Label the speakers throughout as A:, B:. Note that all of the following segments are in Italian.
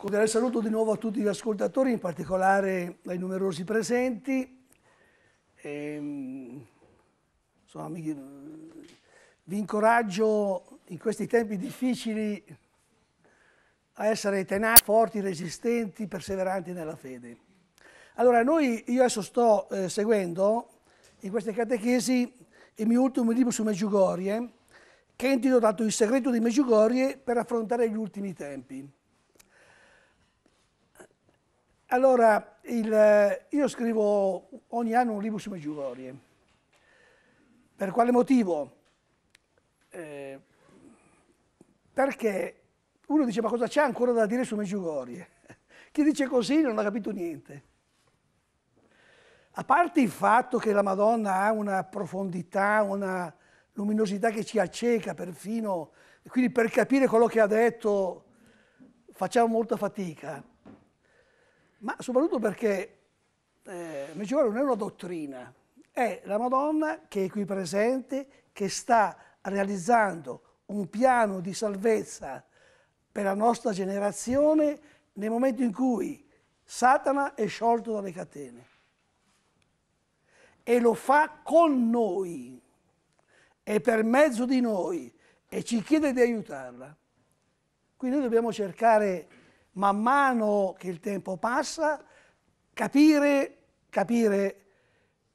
A: Cordiale saluto di nuovo a tutti gli ascoltatori, in particolare ai numerosi presenti. E, ehm, insomma, mi, vi incoraggio in questi tempi difficili a essere tenaci, forti, resistenti, perseveranti nella fede. Allora, noi, io adesso sto eh, seguendo in queste catechesi il mio ultimo libro su Meggiugorie, che è intitolato Il segreto di Meggiugorie per affrontare gli ultimi tempi. Allora, il, io scrivo ogni anno un libro su Meggiugorie. Per quale motivo? Eh, perché uno dice ma cosa c'è ancora da dire su Meggiugorie? Chi dice così non ha capito niente. A parte il fatto che la Madonna ha una profondità, una luminosità che ci acceca perfino, quindi per capire quello che ha detto facciamo molta fatica ma soprattutto perché eh, medievale non è una dottrina, è la Madonna che è qui presente, che sta realizzando un piano di salvezza per la nostra generazione nel momento in cui Satana è sciolto dalle catene. E lo fa con noi, e per mezzo di noi, e ci chiede di aiutarla. Quindi noi dobbiamo cercare man mano che il tempo passa, capire, capire,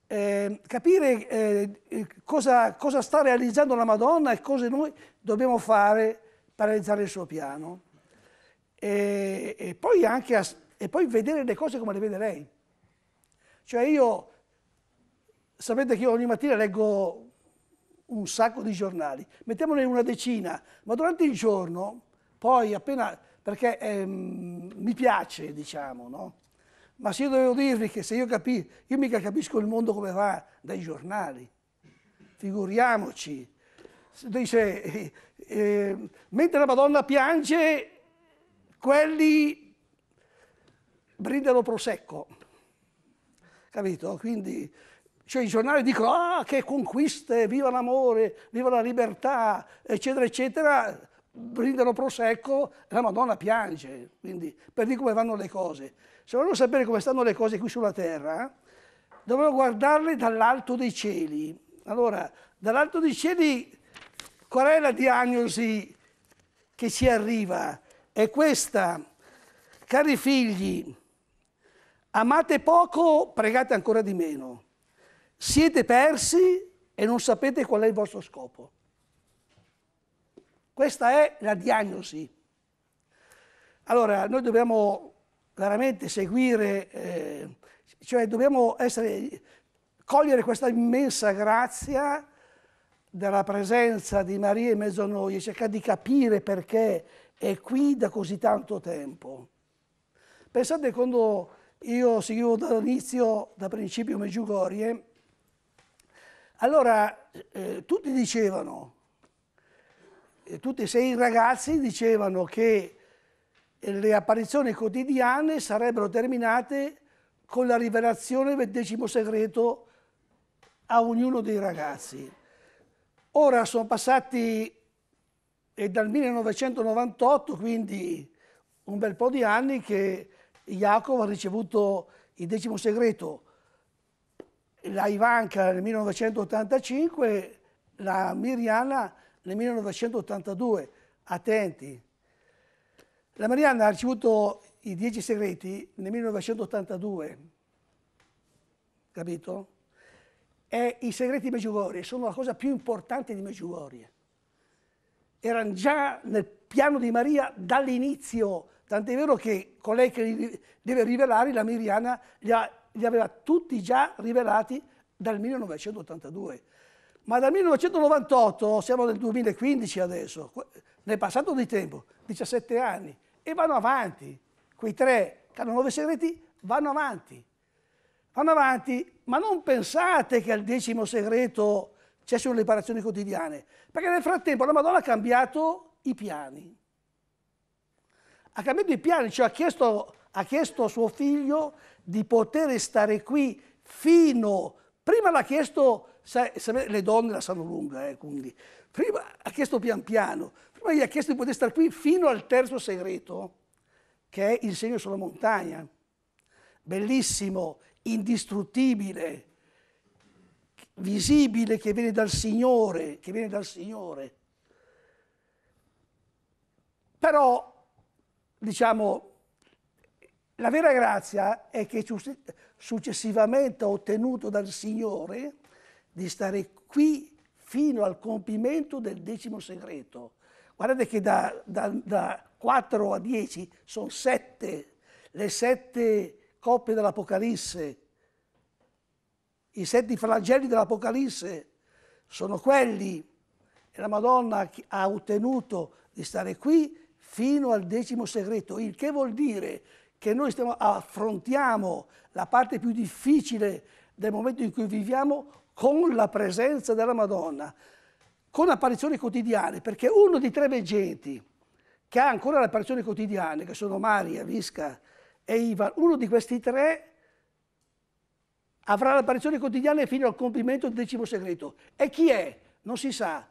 A: eh, capire eh, cosa, cosa, sta realizzando la Madonna e cosa noi dobbiamo fare per realizzare il suo piano. E, e, poi anche a, e poi vedere le cose come le vede lei. Cioè io, sapete che io ogni mattina leggo un sacco di giornali, mettiamone una decina, ma durante il giorno, poi appena perché ehm, mi piace, diciamo, no? Ma se io dovevo dirvi che se io capisco, io mica capisco il mondo come va dai giornali, figuriamoci. Dice, eh, eh, mentre la Madonna piange, quelli brindano prosecco, capito? Quindi cioè i giornali dicono ah, che conquiste, viva l'amore, viva la libertà, eccetera, eccetera brindano prosecco e la Madonna piange, quindi per dire come vanno le cose. Se vogliono sapere come stanno le cose qui sulla terra, dovevo guardarle dall'alto dei cieli. Allora, dall'alto dei cieli qual è la diagnosi che ci arriva? È questa, cari figli, amate poco, pregate ancora di meno. Siete persi e non sapete qual è il vostro scopo. Questa è la diagnosi. Allora, noi dobbiamo veramente seguire, eh, cioè dobbiamo essere, cogliere questa immensa grazia della presenza di Maria in mezzo a noi e cercare di capire perché è qui da così tanto tempo. Pensate quando io seguivo dall'inizio, da principio Meggiugorie, allora eh, tutti dicevano, tutti e sei i ragazzi dicevano che le apparizioni quotidiane sarebbero terminate con la rivelazione del decimo segreto a ognuno dei ragazzi. Ora sono passati è dal 1998, quindi un bel po' di anni, che Jacob ha ricevuto il decimo segreto. La Ivanka nel 1985, la Miriana nel 1982, attenti, la Marianna ha ricevuto i dieci segreti nel 1982, capito? E i segreti di Meggiugorie sono la cosa più importante di Meggiugorie. Erano già nel piano di Maria dall'inizio, tant'è vero che colei che li deve rivelare, la Miriana, li, ha, li aveva tutti già rivelati dal 1982 ma dal 1998, siamo nel 2015 adesso, nel passato di tempo, 17 anni, e vanno avanti. Quei tre che hanno nove segreti vanno avanti. Vanno avanti, ma non pensate che al decimo segreto c'è le riparazioni quotidiane, perché nel frattempo la Madonna ha cambiato i piani. Ha cambiato i piani, cioè ha chiesto, ha chiesto a suo figlio di poter stare qui fino, prima l'ha chiesto sai, le donne la sanno lunga, eh, quindi. Prima ha chiesto pian piano, prima gli ha chiesto di poter stare qui fino al terzo segreto, che è il segno sulla montagna. Bellissimo, indistruttibile, visibile, che viene dal Signore, che viene dal Signore. Però, diciamo, la vera grazia è che successivamente ha ottenuto dal Signore di stare qui fino al compimento del decimo segreto. Guardate che da, da, da 4 a 10 sono 7, le sette coppe dell'Apocalisse, i sette flagelli dell'Apocalisse sono quelli e la Madonna ha ottenuto di stare qui fino al decimo segreto, il che vuol dire che noi stiamo, affrontiamo la parte più difficile del momento in cui viviamo con la presenza della Madonna, con apparizioni quotidiane, perché uno di tre veggenti che ha ancora le apparizioni quotidiane, che sono Maria, Visca e Ivan, uno di questi tre avrà le apparizioni quotidiane fino al compimento del decimo segreto. E chi è? Non si sa.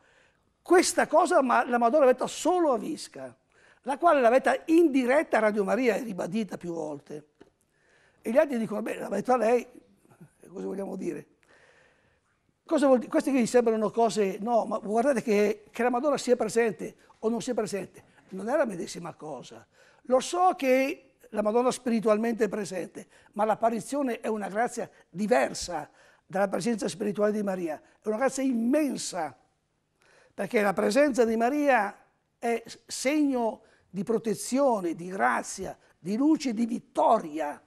A: Questa cosa la Madonna l'ha detta solo a Visca, la quale l'ha detta in diretta a Radio Maria, è ribadita più volte. E gli altri dicono, beh, l'ha detta lei, cosa vogliamo dire? Queste che vi sembrano cose, no, ma guardate che, che la Madonna sia presente o non sia presente, non è la medesima cosa. Lo so che la Madonna spiritualmente è presente, ma l'apparizione è una grazia diversa dalla presenza spirituale di Maria, è una grazia immensa, perché la presenza di Maria è segno di protezione, di grazia, di luce, di vittoria.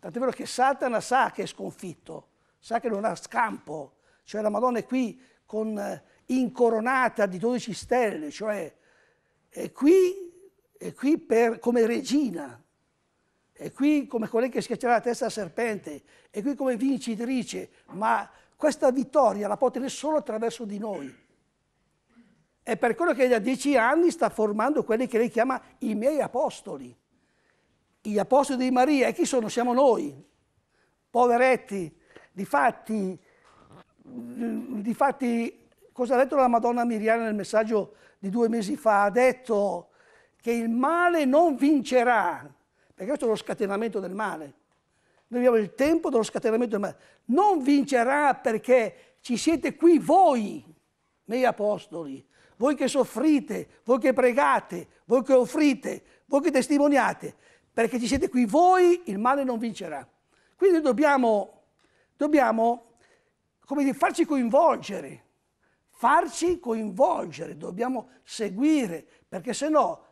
A: Tant'è vero che Satana sa che è sconfitto, sa che non ha scampo, cioè la Madonna è qui con, eh, incoronata di 12 stelle, cioè è qui, è qui per, come regina, è qui come colei che schiaccerà la testa al serpente, è qui come vincitrice, ma questa vittoria la può ottenere solo attraverso di noi. È per quello che da dieci anni sta formando quelli che lei chiama i miei apostoli. Gli apostoli di Maria, e chi sono? Siamo noi, poveretti. Difatti, difatti, cosa ha detto la Madonna Miriana nel messaggio di due mesi fa? Ha detto che il male non vincerà, perché questo è lo scatenamento del male. Noi abbiamo il tempo dello scatenamento del male. Non vincerà perché ci siete qui voi, miei apostoli, voi che soffrite, voi che pregate, voi che offrite, voi che testimoniate, perché ci siete qui voi, il male non vincerà. Quindi dobbiamo, dobbiamo come di farci coinvolgere, farci coinvolgere, dobbiamo seguire, perché se no,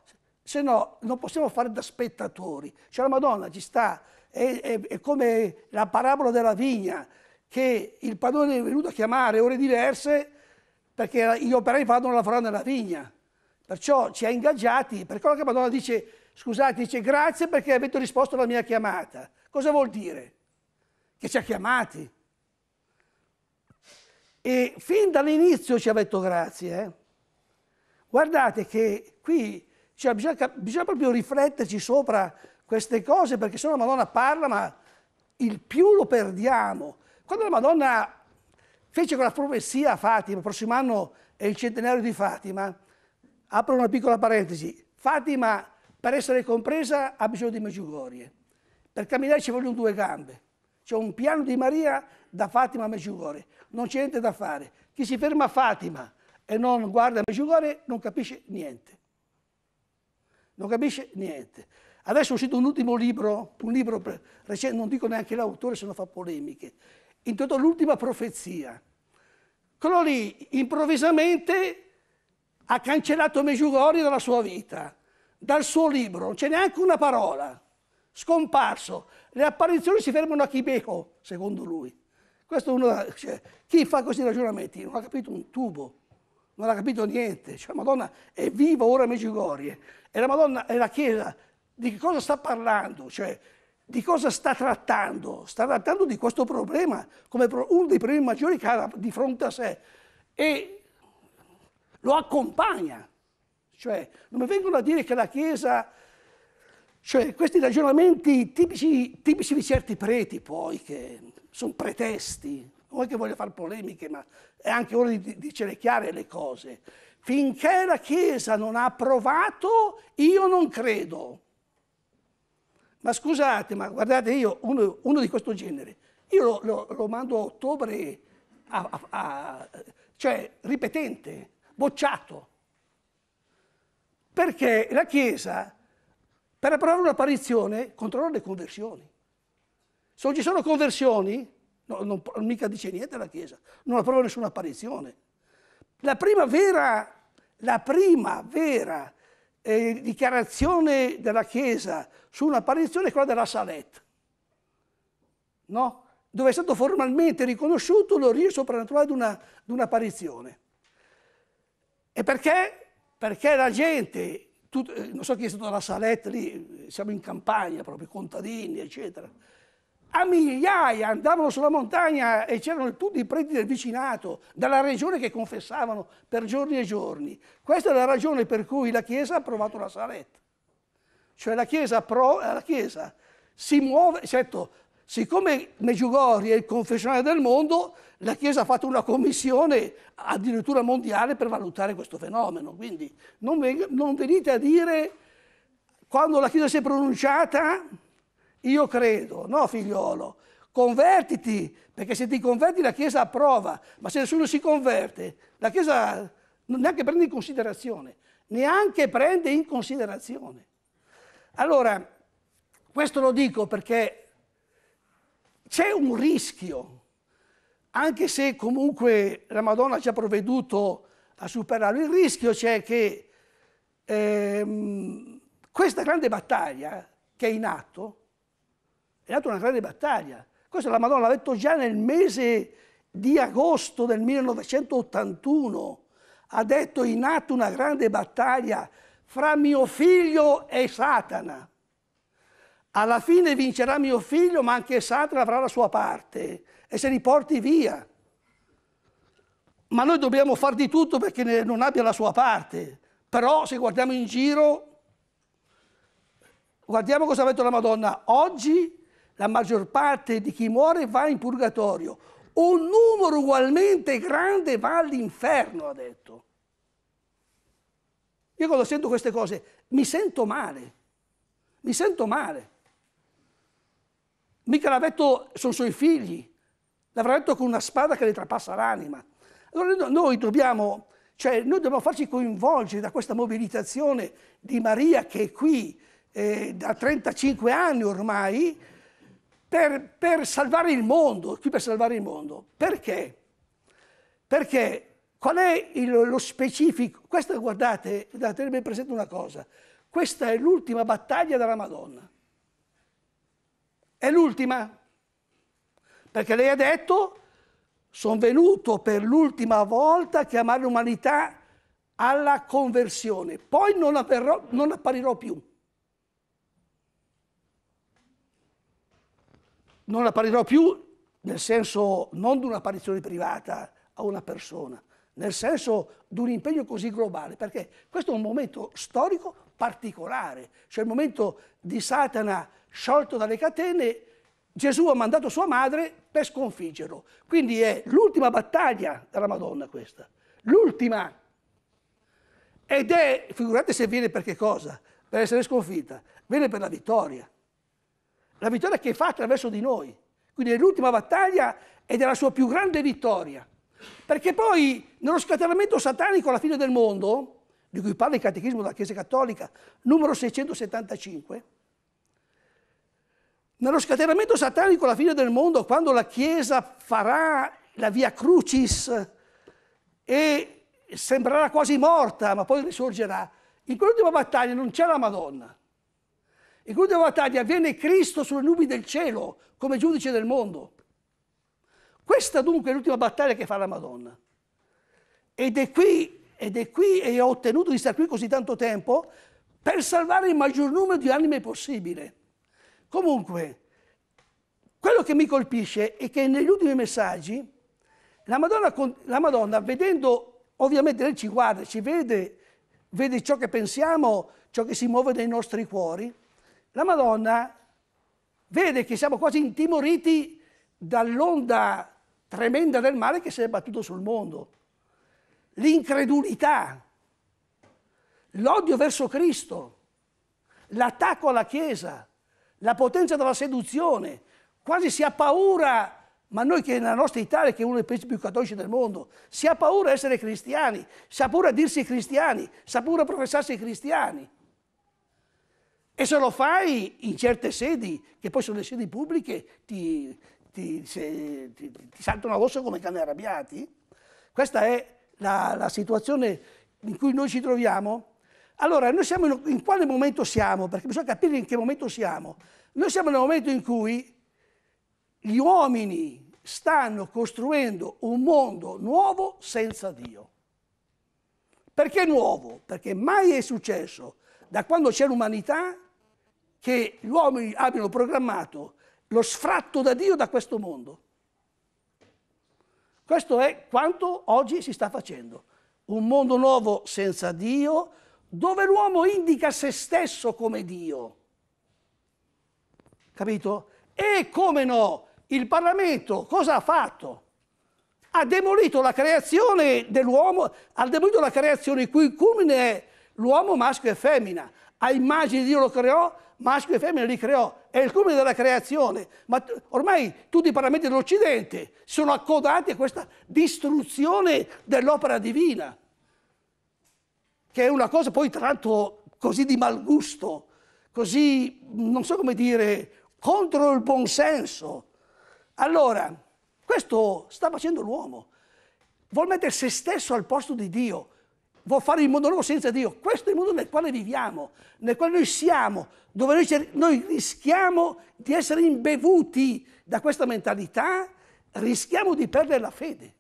A: se no non possiamo fare da spettatori. Cioè la Madonna ci sta, è, è, è come la parabola della vigna, che il padrone è venuto a chiamare ore diverse perché gli operai vanno a lavorare nella vigna. Perciò ci ha ingaggiati, per quello che la Madonna dice, scusate, dice grazie perché avete risposto alla mia chiamata. Cosa vuol dire? Che ci ha chiamati e fin dall'inizio ci ha detto grazie. Eh? Guardate che qui cioè, bisogna, bisogna, proprio rifletterci sopra queste cose perché se no la Madonna parla ma il più lo perdiamo. Quando la Madonna fece quella profezia a Fatima, il prossimo anno è il centenario di Fatima, apro una piccola parentesi, Fatima per essere compresa ha bisogno di Meggiugorie, per camminare ci vogliono due gambe, c'è un piano di Maria da Fatima a Medjugorje, non c'è niente da fare. Chi si ferma a Fatima e non guarda Medjugorje non capisce niente. Non capisce niente. Adesso è uscito un ultimo libro, un libro recente, non dico neanche l'autore se non fa polemiche, intanto L'ultima profezia. Quello lì improvvisamente ha cancellato Meggiugori dalla sua vita, dal suo libro, non c'è neanche una parola, scomparso. Le apparizioni si fermano a Chibeco, secondo lui. Questo uno, cioè, chi fa questi ragionamenti non ha capito un tubo, non ha capito niente. Cioè, Madonna è viva ora a Međugorje e la Madonna e la Chiesa di che cosa sta parlando? Cioè, di cosa sta trattando? Sta trattando di questo problema come uno dei problemi maggiori che ha di fronte a sé e lo accompagna. Cioè, non mi vengono a dire che la Chiesa cioè questi ragionamenti tipici, tipici di certi preti poi, che sono pretesti, non è che voglio fare polemiche, ma è anche ora di dicere chiare le cose. Finché la Chiesa non ha provato, io non credo. Ma scusate, ma guardate, io uno, uno di questo genere, io lo, lo, lo mando a ottobre, a, a, a, cioè ripetente, bocciato. Perché la Chiesa per approvare un'apparizione controlla le conversioni. Se non ci sono conversioni, no, non, mica dice niente la Chiesa, non approva nessuna apparizione. La prima vera, la prima vera eh, dichiarazione della Chiesa su un'apparizione è quella della Salette, no? dove è stato formalmente riconosciuto l'origine soprannaturale di un'apparizione. e perché? Perché la gente tutto, eh, non so chi è stato dalla Salette lì, siamo in campagna proprio, contadini, eccetera. A migliaia andavano sulla montagna e c'erano tutti i preti del vicinato, dalla regione che confessavano per giorni e giorni. Questa è la ragione per cui la Chiesa ha approvato la Salette. Cioè la Chiesa, eh, la chiesa si muove, certo, siccome Meggiugorie è il confessionale del mondo, la Chiesa ha fatto una commissione addirittura mondiale per valutare questo fenomeno, quindi non, ven- non venite a dire quando la Chiesa si è pronunciata io credo, no figliolo, convertiti, perché se ti converti la Chiesa approva, ma se nessuno si converte, la Chiesa neanche prende in considerazione, neanche prende in considerazione. Allora, questo lo dico perché c'è un rischio anche se comunque la Madonna ci ha provveduto a superarlo, il rischio c'è che ehm, questa grande battaglia che è in atto, è nata una grande battaglia. Questa la Madonna l'ha detto già nel mese di agosto del 1981, ha detto in atto una grande battaglia fra mio figlio e Satana. Alla fine vincerà mio figlio, ma anche Satana avrà la sua parte e se li porti via. Ma noi dobbiamo far di tutto perché non abbia la sua parte. Però se guardiamo in giro, guardiamo cosa ha detto la Madonna. Oggi la maggior parte di chi muore va in purgatorio. Un numero ugualmente grande va all'inferno, ha detto. Io quando sento queste cose mi sento male, mi sento male. Mica l'ha detto, sono suoi figli, l'avrà detto con una spada che le trapassa l'anima. Allora noi dobbiamo, cioè, noi dobbiamo farci coinvolgere da questa mobilitazione di Maria che è qui eh, da 35 anni ormai per, per salvare il mondo, qui per salvare il mondo. Perché? Perché qual è il, lo specifico? Questa, guardate, da tenere presente una cosa, questa è l'ultima battaglia della Madonna. È l'ultima. Perché lei ha detto, sono venuto per l'ultima volta a chiamare l'umanità alla conversione, poi non, avverrò, non apparirò più. Non apparirò più nel senso non di un'apparizione privata a una persona, nel senso di un impegno così globale, perché questo è un momento storico particolare, cioè il momento di Satana sciolto dalle catene Gesù ha mandato sua madre per sconfiggerlo. Quindi è l'ultima battaglia della Madonna questa, l'ultima. Ed è, figurate se viene per che cosa? Per essere sconfitta, viene per la vittoria. La vittoria che fa attraverso di noi. Quindi è l'ultima battaglia ed è la sua più grande vittoria. Perché poi nello scatenamento satanico alla fine del mondo, di cui parla il Catechismo della Chiesa Cattolica, numero 675, nello scatenamento satanico la fine del mondo, quando la Chiesa farà la via crucis e sembrerà quasi morta, ma poi risorgerà, in quell'ultima battaglia non c'è la Madonna. In quell'ultima battaglia avviene Cristo sulle nubi del cielo come giudice del mondo. Questa dunque è l'ultima battaglia che fa la Madonna. Ed è qui, ed è qui e ho ottenuto di stare qui così tanto tempo per salvare il maggior numero di anime possibile. Comunque, quello che mi colpisce è che negli ultimi messaggi la Madonna, la Madonna vedendo, ovviamente lei ci guarda, ci vede, vede ciò che pensiamo, ciò che si muove nei nostri cuori, la Madonna vede che siamo quasi intimoriti dall'onda tremenda del male che si è battuto sul mondo. L'incredulità, l'odio verso Cristo, l'attacco alla Chiesa, la potenza della seduzione, quasi si ha paura, ma noi che nella nostra Italia, che è uno dei paesi più cattolici del mondo, si ha paura di essere cristiani, si ha paura di dirsi cristiani, si ha paura di professarsi cristiani. E se lo fai in certe sedi, che poi sono le sedi pubbliche, ti, ti, se, ti, ti saltano addosso come cani arrabbiati. Questa è la, la situazione in cui noi ci troviamo allora, noi siamo in, in quale momento siamo? Perché bisogna capire in che momento siamo. Noi siamo nel momento in cui gli uomini stanno costruendo un mondo nuovo senza Dio. Perché nuovo? Perché mai è successo da quando c'è l'umanità che gli uomini abbiano programmato lo sfratto da Dio da questo mondo. Questo è quanto oggi si sta facendo. Un mondo nuovo senza Dio, dove l'uomo indica se stesso come Dio. Capito? E come no, il Parlamento cosa ha fatto? Ha demolito la creazione dell'uomo, ha demolito la creazione in cui culmine è l'uomo maschio e femmina. A immagine di Dio lo creò, maschio e femmina li creò. È il culmine della creazione. Ma ormai tutti i parlamenti dell'Occidente sono accodati a questa distruzione dell'opera divina che è una cosa poi tra l'altro così di mal gusto, così, non so come dire, contro il buon senso. Allora, questo sta facendo l'uomo, vuol mettere se stesso al posto di Dio, vuol fare il mondo nuovo senza Dio. Questo è il mondo nel quale viviamo, nel quale noi siamo, dove noi, noi rischiamo di essere imbevuti da questa mentalità, rischiamo di perdere la fede.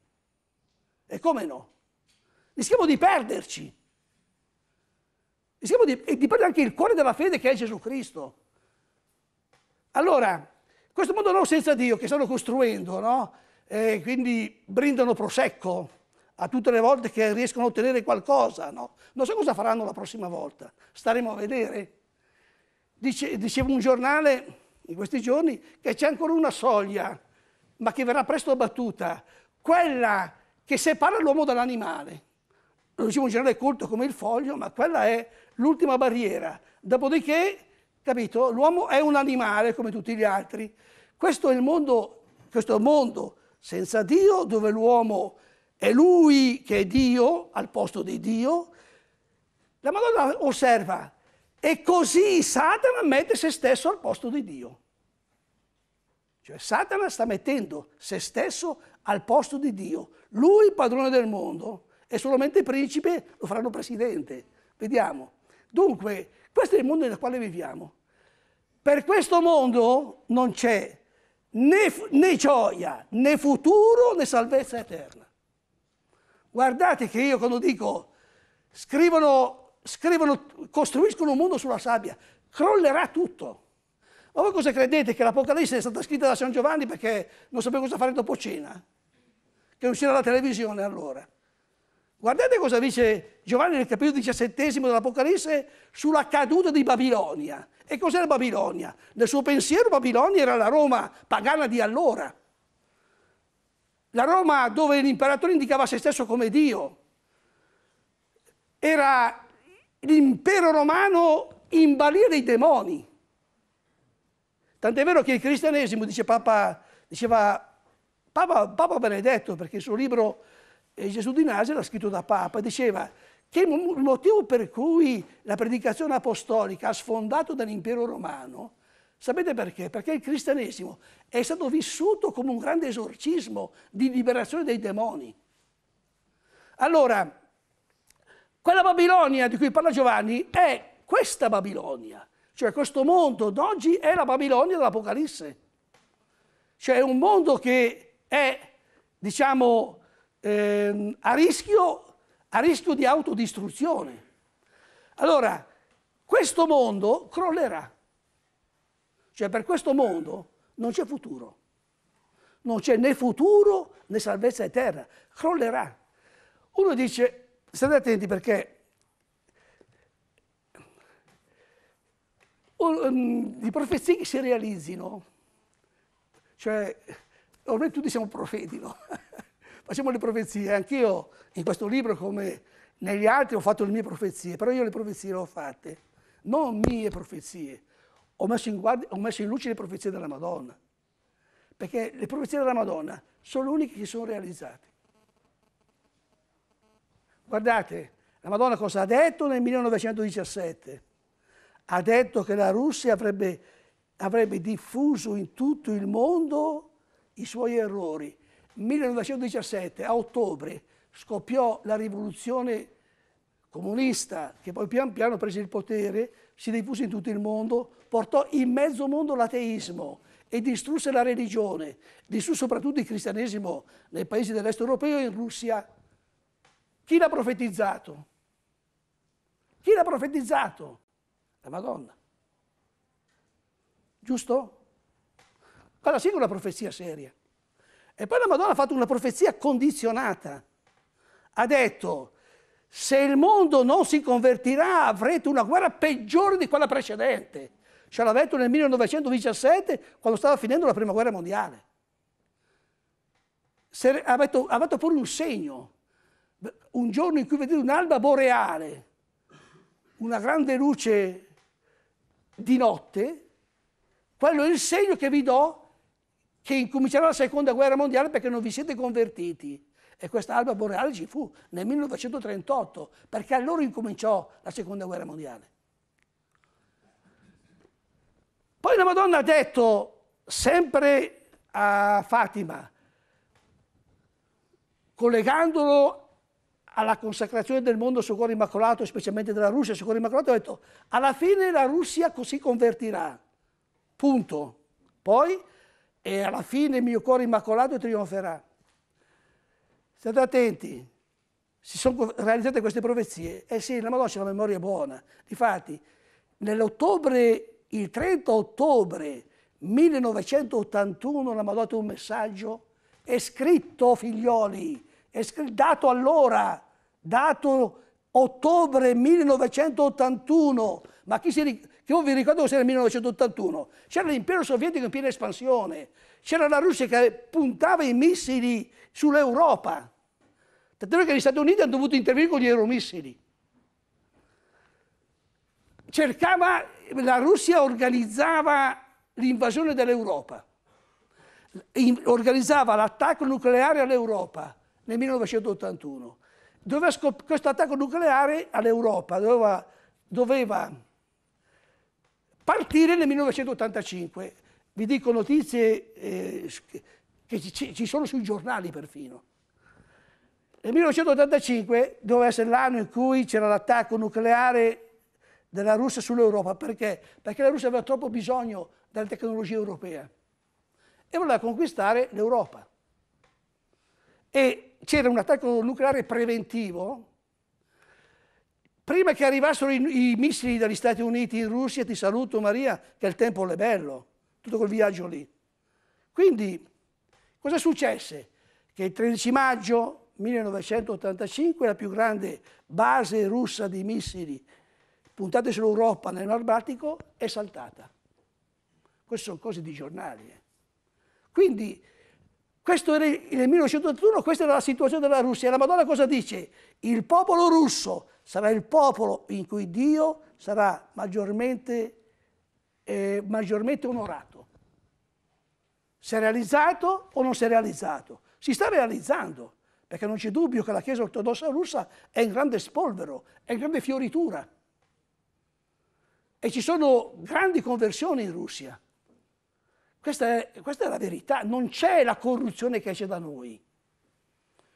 A: E come no? Rischiamo di perderci rischiamo di, di perdere anche il cuore della fede che è Gesù Cristo. Allora, questo mondo non senza Dio che stanno costruendo, no? E quindi brindano prosecco a tutte le volte che riescono a ottenere qualcosa, no? Non so cosa faranno la prossima volta, staremo a vedere. Dice, diceva un giornale in questi giorni che c'è ancora una soglia, ma che verrà presto abbattuta, quella che separa l'uomo dall'animale. Lo dicevo un giornale colto come il foglio, ma quella è l'ultima barriera. Dopodiché, capito, l'uomo è un animale come tutti gli altri. Questo è il mondo, questo mondo senza Dio, dove l'uomo è lui che è Dio al posto di Dio. La Madonna osserva, e così Satana mette se stesso al posto di Dio. Cioè Satana sta mettendo se stesso al posto di Dio. Lui il padrone del mondo e solamente il principe lo faranno presidente. Vediamo. Dunque, questo è il mondo nel quale viviamo. Per questo mondo non c'è né, né gioia, né futuro, né salvezza eterna. Guardate che io quando dico scrivono, scrivono, costruiscono un mondo sulla sabbia, crollerà tutto. Ma voi cosa credete? Che l'Apocalisse è stata scritta da San Giovanni perché non sapeva cosa fare dopo cena? Che uscirà la televisione allora? Guardate cosa dice Giovanni nel capitolo diciassettesimo dell'Apocalisse sulla caduta di Babilonia. E cos'era Babilonia? Nel suo pensiero Babilonia era la Roma pagana di allora. La Roma dove l'imperatore indicava se stesso come Dio. Era l'impero romano in balia dei demoni. Tant'è vero che il cristianesimo, dice Papa, diceva Papa, Papa Benedetto, perché il suo libro eh, Gesù di Nazareth, scritto da Papa, diceva che il motivo per cui la predicazione apostolica ha sfondato dall'impero romano, sapete perché? Perché il cristianesimo è stato vissuto come un grande esorcismo di liberazione dei demoni. Allora, quella Babilonia di cui parla Giovanni è questa Babilonia, cioè questo mondo d'oggi è la Babilonia dell'Apocalisse. Cioè è un mondo che è, diciamo, eh, a, rischio, a rischio di autodistruzione. Allora, questo mondo crollerà. Cioè per questo mondo non c'è futuro. Non c'è né futuro né salvezza eterna. Crollerà. Uno dice, state attenti perché di mm, profezie che si realizzino, cioè ormai tutti siamo profeti, no? Facciamo le profezie, anch'io in questo libro come negli altri ho fatto le mie profezie, però io le profezie le ho fatte, non mie profezie. Ho messo in, guardia, ho messo in luce le profezie della Madonna, perché le profezie della Madonna sono le uniche che sono realizzate. Guardate, la Madonna cosa ha detto nel 1917? Ha detto che la Russia avrebbe, avrebbe diffuso in tutto il mondo i suoi errori 1917 a ottobre scoppiò la rivoluzione comunista che poi pian piano prese il potere, si diffuse in tutto il mondo, portò in mezzo mondo l'ateismo e distrusse la religione, distrusse soprattutto il cristianesimo nei paesi dell'est europeo e in Russia. Chi l'ha profetizzato? Chi l'ha profetizzato? La Madonna. Giusto? Quella sì che è una profezia seria. E poi la Madonna ha fatto una profezia condizionata. Ha detto, se il mondo non si convertirà avrete una guerra peggiore di quella precedente. Ce l'ha detto nel 1917 quando stava finendo la Prima Guerra Mondiale. Se, ha, detto, ha detto pure un segno. Un giorno in cui vedete un'alba boreale, una grande luce di notte, quello è il segno che vi do che incomincerà la seconda guerra mondiale perché non vi siete convertiti. E questa alba boreale ci fu nel 1938, perché allora incominciò la seconda guerra mondiale. Poi la Madonna ha detto, sempre a Fatima, collegandolo alla consacrazione del mondo sul cuore immacolato, specialmente della Russia sul cuore immacolato, ha detto, alla fine la Russia si convertirà. Punto. Poi e alla fine il mio cuore immacolato trionferà. State attenti, si sono realizzate queste profezie. Eh sì, la Madonna c'è una memoria buona. Difatti, nell'ottobre, il 30 ottobre 1981, la Madonna ha un messaggio, è scritto, figlioli, è scritto, dato allora, dato ottobre 1981, ma chi si, io vi ricordo se era il 1981, c'era l'impero sovietico in piena espansione, c'era la Russia che puntava i missili sull'Europa, tant'è che gli Stati Uniti hanno dovuto intervenire con gli aeromissili. Cercava, la Russia organizzava l'invasione dell'Europa, organizzava l'attacco nucleare all'Europa nel 1981. Doveva, questo attacco nucleare all'Europa doveva, doveva partire nel 1985. Vi dico notizie eh, che ci, ci sono sui giornali perfino. Nel 1985 doveva essere l'anno in cui c'era l'attacco nucleare della Russia sull'Europa. Perché? Perché la Russia aveva troppo bisogno della tecnologia europea e voleva conquistare l'Europa. E c'era un attacco nucleare preventivo Prima che arrivassero i, i missili dagli Stati Uniti in Russia, ti saluto Maria, che il tempo è bello, tutto quel viaggio lì. Quindi, cosa successe? Che il 13 maggio 1985 la più grande base russa di missili puntate sull'Europa nel Mar Baltico è saltata. Queste sono cose di giornali. Eh. Quindi, questo era il, nel 1981, questa era la situazione della Russia. E La Madonna cosa dice? Il popolo russo sarà il popolo in cui Dio sarà maggiormente, eh, maggiormente onorato. Si è realizzato o non si è realizzato? Si sta realizzando, perché non c'è dubbio che la Chiesa ortodossa russa è in grande spolvero, è in grande fioritura. E ci sono grandi conversioni in Russia. Questa è, questa è la verità, non c'è la corruzione che c'è da noi.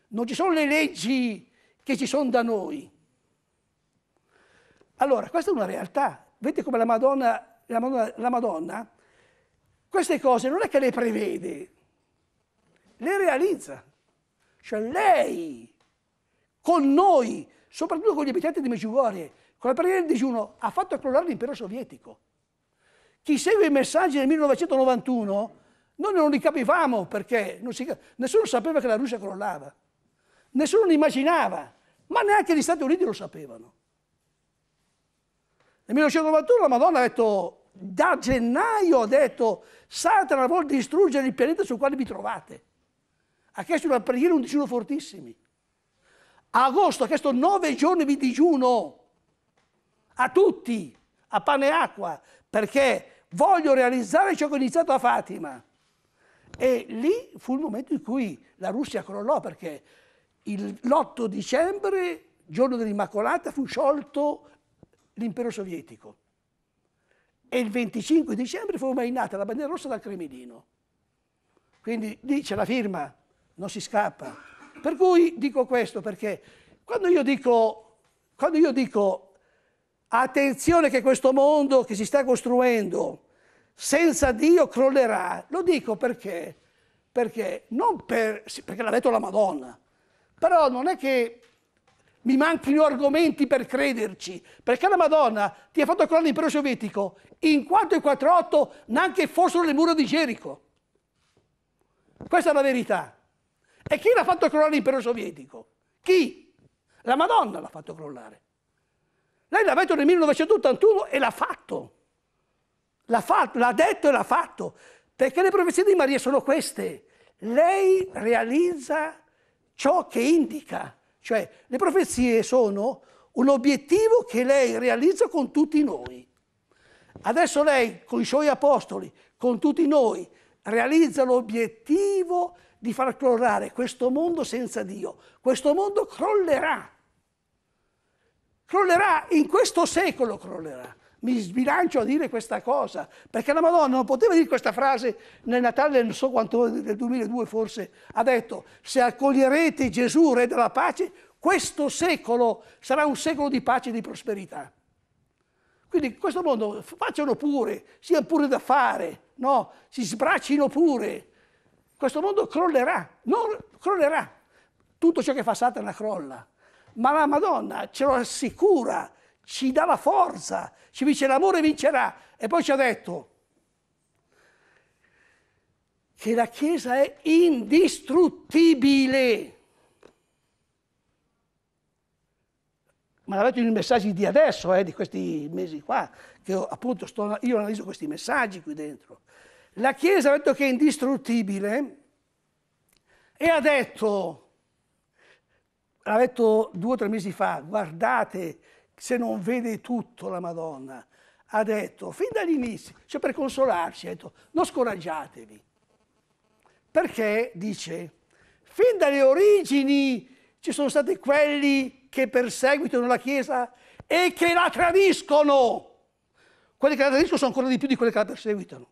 A: Non ci sono le leggi che ci sono da noi. Allora, questa è una realtà. Vedete come la Madonna, la Madonna, la Madonna queste cose non è che le prevede, le realizza. Cioè lei, con noi, soprattutto con gli abitanti di Meggiugorie, con la preghiera del digiuno, ha fatto crollare l'impero sovietico. Chi segue i messaggi del 1991, noi non li capivamo perché si, nessuno sapeva che la Russia crollava, nessuno li immaginava, ma neanche gli Stati Uniti lo sapevano. Nel 1991 la Madonna ha detto, da gennaio ha detto, Satana vuol distruggere il pianeta sul quale vi trovate. Ha chiesto una preghiera un digiuno fortissimi. A agosto ha chiesto nove giorni di digiuno a tutti, a pane e acqua, perché voglio realizzare ciò che ho iniziato a Fatima. E lì fu il momento in cui la Russia crollò perché l'8 dicembre, giorno dell'Immacolata, fu sciolto l'impero sovietico e il 25 dicembre fu mai nata la bandiera rossa dal Cremilino. Quindi lì c'è la firma, non si scappa. Per cui dico questo perché quando io dico, quando io dico attenzione che questo mondo che si sta costruendo senza Dio crollerà, lo dico perché, perché non per, perché l'ha detto la Madonna, però non è che mi manchino argomenti per crederci, perché la Madonna ti ha fatto crollare l'impero sovietico in quanto e 48 neanche fossero le mura di Gerico. Questa è la verità. E chi l'ha fatto crollare l'impero sovietico? Chi? La Madonna l'ha fatto crollare. Lei l'ha detto nel 1981 e l'ha fatto. L'ha, fatto, l'ha detto e l'ha fatto. Perché le profezie di Maria sono queste. Lei realizza ciò che indica. Cioè le profezie sono un obiettivo che lei realizza con tutti noi. Adesso lei con i suoi apostoli, con tutti noi, realizza l'obiettivo di far crollare questo mondo senza Dio. Questo mondo crollerà. Crollerà, in questo secolo crollerà mi sbilancio a dire questa cosa, perché la Madonna non poteva dire questa frase nel Natale non so quanto del 2002 forse, ha detto se accoglierete Gesù, Re della pace, questo secolo sarà un secolo di pace e di prosperità. Quindi in questo mondo facciano pure, siano pure da fare, no? si sbraccino pure. Questo mondo crollerà, non crollerà. Tutto ciò che fa Satana crolla. Ma la Madonna ce lo assicura ci dà la forza, ci dice l'amore vincerà. E poi ci ha detto che la Chiesa è indistruttibile. Ma l'ha detto in messaggi di adesso, eh, di questi mesi qua, che ho, appunto sto, io analizzo questi messaggi qui dentro. La Chiesa ha detto che è indistruttibile e ha detto, l'ha detto due o tre mesi fa, guardate se non vede tutto la Madonna, ha detto fin dall'inizio, cioè per consolarci, ha detto non scoraggiatevi, perché dice fin dalle origini ci sono stati quelli che perseguitano la Chiesa e che la tradiscono. Quelli che la tradiscono sono ancora di più di quelli che la perseguitano.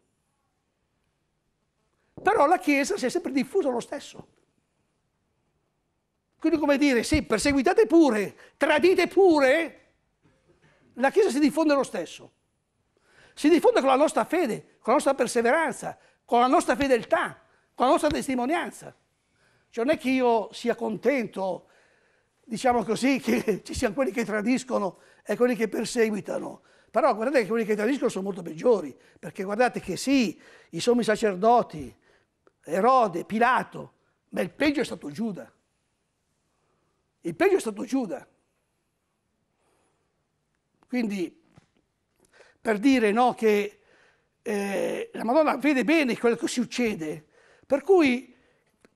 A: Però la Chiesa si è sempre diffusa lo stesso. Quindi come dire, sì, perseguitate pure, tradite pure, la Chiesa si diffonde lo stesso. Si diffonde con la nostra fede, con la nostra perseveranza, con la nostra fedeltà, con la nostra testimonianza. Cioè non è che io sia contento, diciamo così, che ci siano quelli che tradiscono e quelli che perseguitano. Però guardate che quelli che tradiscono sono molto peggiori, perché guardate che sì, i sommi sacerdoti, Erode, Pilato, ma il peggio è stato Giuda. Il peggio è stato Giuda. Quindi per dire no, che eh, la Madonna vede bene quello che succede. Per cui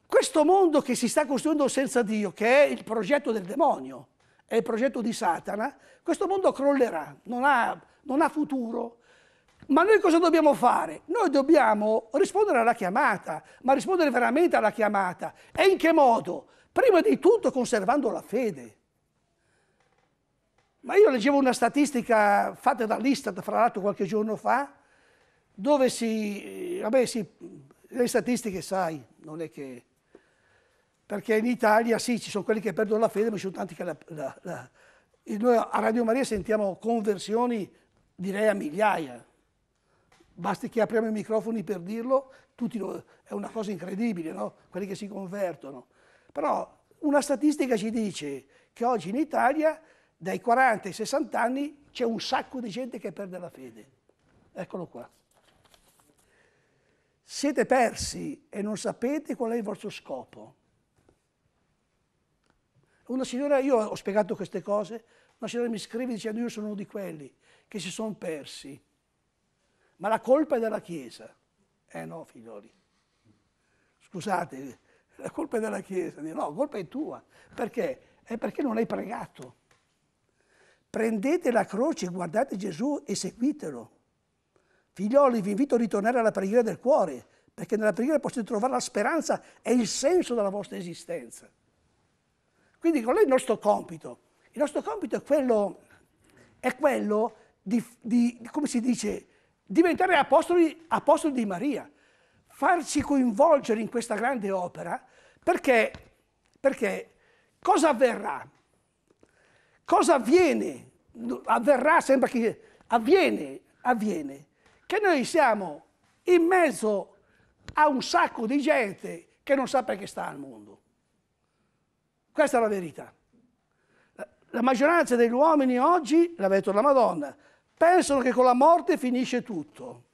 A: questo mondo che si sta costruendo senza Dio, che è il progetto del demonio, è il progetto di Satana, questo mondo crollerà, non ha, non ha futuro. Ma noi cosa dobbiamo fare? Noi dobbiamo rispondere alla chiamata, ma rispondere veramente alla chiamata. E in che modo? Prima di tutto conservando la fede. Ma io leggevo una statistica fatta dall'Istat, fra l'altro qualche giorno fa, dove si, vabbè, si, le statistiche sai, non è che... Perché in Italia sì, ci sono quelli che perdono la fede, ma ci sono tanti che la, la, la noi a Radio Maria sentiamo conversioni direi a migliaia. Basti che apriamo i microfoni per dirlo, lo, è una cosa incredibile, no? quelli che si convertono. Però una statistica ci dice che oggi in Italia dai 40 ai 60 anni c'è un sacco di gente che perde la fede. Eccolo qua. Siete persi e non sapete qual è il vostro scopo. Una signora, io ho spiegato queste cose, una signora mi scrive dicendo io sono uno di quelli che si sono persi, ma la colpa è della Chiesa. Eh no, figlioli, scusate, la colpa è della Chiesa. No, la colpa è tua. Perché? È perché non hai pregato. Prendete la croce, guardate Gesù e seguitelo. Figlioli, vi invito a ritornare alla preghiera del cuore, perché nella preghiera potete trovare la speranza e il senso della vostra esistenza. Quindi qual è il nostro compito? Il nostro compito è quello, è quello di, di, come si dice, diventare apostoli, apostoli di Maria, farci coinvolgere in questa grande opera, perché, perché cosa avverrà? Cosa avviene? Avverrà, sembra che avviene, avviene, che noi siamo in mezzo a un sacco di gente che non sa perché sta al mondo. Questa è la verità. La maggioranza degli uomini oggi, l'ha detto la Madonna, pensano che con la morte finisce tutto.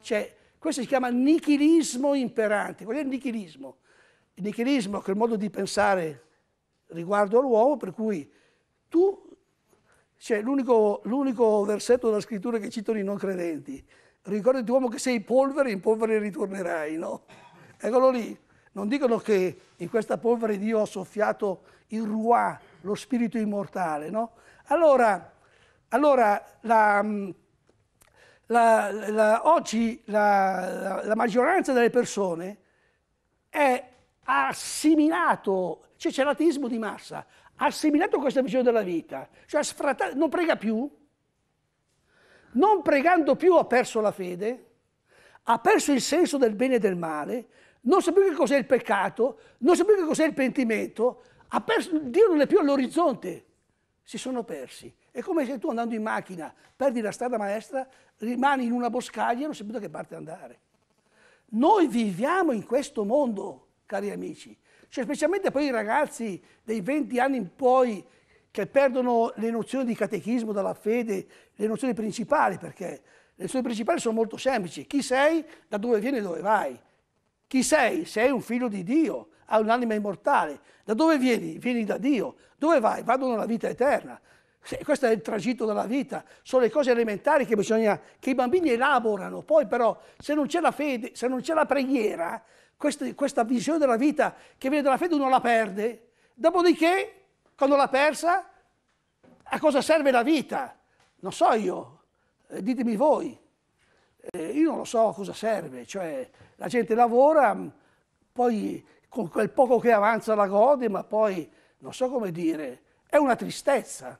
A: Cioè, questo si chiama nichilismo imperante. Qual è il nichilismo? Il nichilismo che è il modo di pensare riguardo all'uomo per cui tu cioè, l'unico, l'unico versetto della scrittura che citano i non credenti. Ricordati uomo che sei polvere, in polvere ritornerai, no? Eccolo lì. Non dicono che in questa polvere Dio ha soffiato il ruà, lo spirito immortale, no? Allora, allora la, mm, la, la, oggi la, maggioranza delle persone è assimilato, cioè c'è l'ateismo di massa, ha assimilato questa visione della vita, cioè ha sfratato, non prega più, non pregando più ha perso la fede, ha perso il senso del bene e del male, non sa più che cos'è il peccato, non sa più che cos'è il pentimento, perso, Dio non è più all'orizzonte, si sono persi. È come se tu andando in macchina perdi la strada maestra, rimani in una boscaglia e non sai più da che parte andare. Noi viviamo in questo mondo, cari amici, cioè, specialmente poi i ragazzi dei 20 anni in poi che perdono le nozioni di catechismo dalla fede, le nozioni principali, perché le nozioni principali sono molto semplici. Chi sei, da dove vieni e dove vai. Chi sei? Sei un figlio di Dio, hai un'anima immortale. Da dove vieni? Vieni da Dio. Dove vai? Vado nella vita eterna. Questo è il tragitto della vita, sono le cose elementari che, bisogna, che i bambini elaborano. Poi però se non c'è la fede, se non c'è la preghiera, questa, questa visione della vita che viene dalla fede uno la perde, dopodiché quando l'ha persa a cosa serve la vita? Non so io, eh, ditemi voi, eh, io non lo so a cosa serve, cioè la gente lavora, mm, poi con quel poco che avanza la gode, ma poi non so come dire, è una tristezza,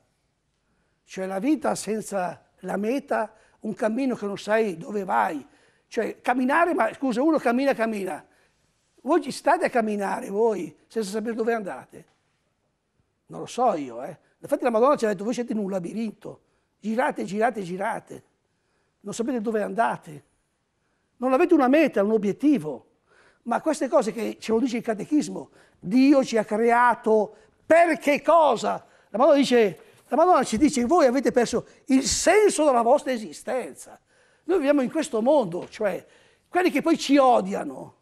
A: cioè la vita senza la meta, un cammino che non sai dove vai, cioè camminare, ma scusa, uno cammina, cammina, voi ci state a camminare, voi, senza sapere dove andate? Non lo so io, eh. Infatti la Madonna ci ha detto, voi siete in un labirinto, girate, girate, girate. Non sapete dove andate. Non avete una meta, un obiettivo. Ma queste cose che ce lo dice il catechismo, Dio ci ha creato per che cosa? La Madonna, dice, la Madonna ci dice, voi avete perso il senso della vostra esistenza. Noi viviamo in questo mondo, cioè quelli che poi ci odiano,